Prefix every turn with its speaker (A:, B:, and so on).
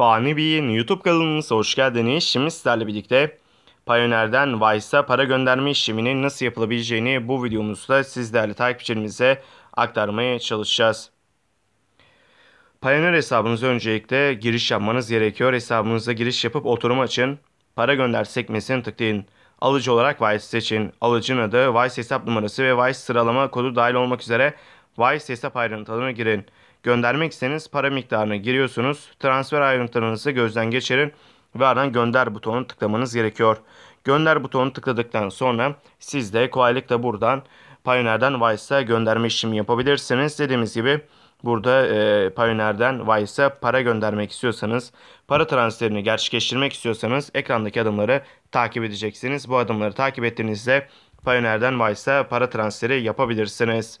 A: Fani Bey'in YouTube kanalınıza hoş geldiniz. Şimdi sizlerle birlikte Payoneer'den Vice'a para gönderme işleminin nasıl yapılabileceğini bu videomuzda sizlerle takipçilerimize aktarmaya çalışacağız. Payoneer hesabınıza öncelikle giriş yapmanız gerekiyor. Hesabınıza giriş yapıp oturum açın. Para gönder sekmesini tıklayın. Alıcı olarak Vice seçin. Alıcının adı, Vice hesap numarası ve Vice sıralama kodu dahil olmak üzere Wise hesap ayrıntılarına girin. Göndermek isteniz para miktarını giriyorsunuz. Transfer ayrıntılarınızı gözden geçirin ve ardından gönder butonunu tıklamanız gerekiyor. Gönder butonunu tıkladıktan sonra siz de kolaylıkla buradan Pioneer'den Wise'a gönderme işlemi yapabilirsiniz. Dediğimiz gibi burada e, Pioneer'den Wise'a para göndermek istiyorsanız, para transferini gerçekleştirmek istiyorsanız ekrandaki adımları takip edeceksiniz. Bu adımları takip ettiğinizde Pioneer'den Wise'a para transferi yapabilirsiniz.